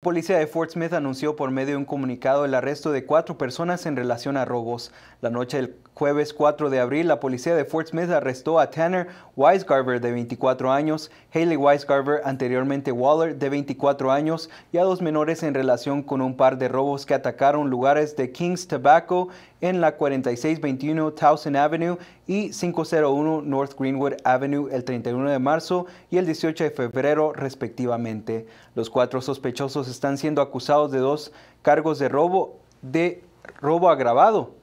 policía de Fort Smith anunció por medio de un comunicado el arresto de cuatro personas en relación a robos. La noche del Jueves 4 de abril, la policía de Fort Smith arrestó a Tanner Weisgarber, de 24 años, Haley Weisgarber, anteriormente Waller, de 24 años, y a dos menores en relación con un par de robos que atacaron lugares de King's Tobacco en la 4621 Towson Avenue y 501 North Greenwood Avenue el 31 de marzo y el 18 de febrero, respectivamente. Los cuatro sospechosos están siendo acusados de dos cargos de robo de robo agravado